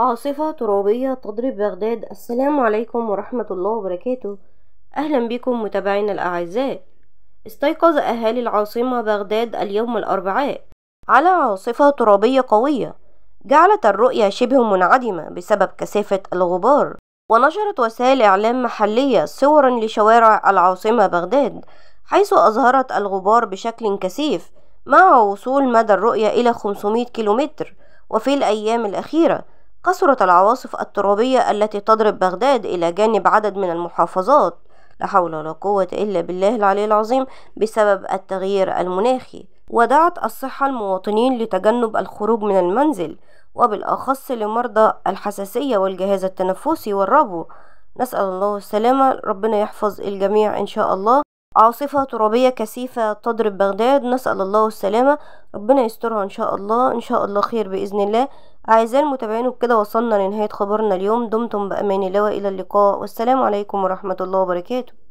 عاصفة ترابية تضرب بغداد السلام عليكم ورحمة الله وبركاته أهلا بكم متابعينا الأعزاء استيقظ أهالي العاصمة بغداد اليوم الأربعاء على عاصفة ترابية قوية جعلت الرؤية شبه منعدمة بسبب كثافة الغبار ونشرت وسائل إعلام محلية صورا لشوارع العاصمة بغداد حيث أظهرت الغبار بشكل كثيف مع وصول مدى الرؤية إلى 500 كيلومتر وفي الأيام الأخيرة كثرت العواصف الترابية التي تضرب بغداد إلى جانب عدد من المحافظات لا حول ولا قوة إلا بالله العلي العظيم بسبب التغيير المناخي ودعت الصحة المواطنين لتجنب الخروج من المنزل وبالأخص لمرضى الحساسية والجهاز التنفسي والربو نسأل الله السلامة ربنا يحفظ الجميع إن شاء الله عاصفة ترابية كثيفة تضرب بغداد نسأل الله السلامة ربنا يسترها إن شاء الله إن شاء الله خير بإذن الله أعزائي المتابعين وبكده وصلنا لنهاية خبرنا اليوم دمتم بأمان الله وإلى اللقاء والسلام عليكم ورحمة الله وبركاته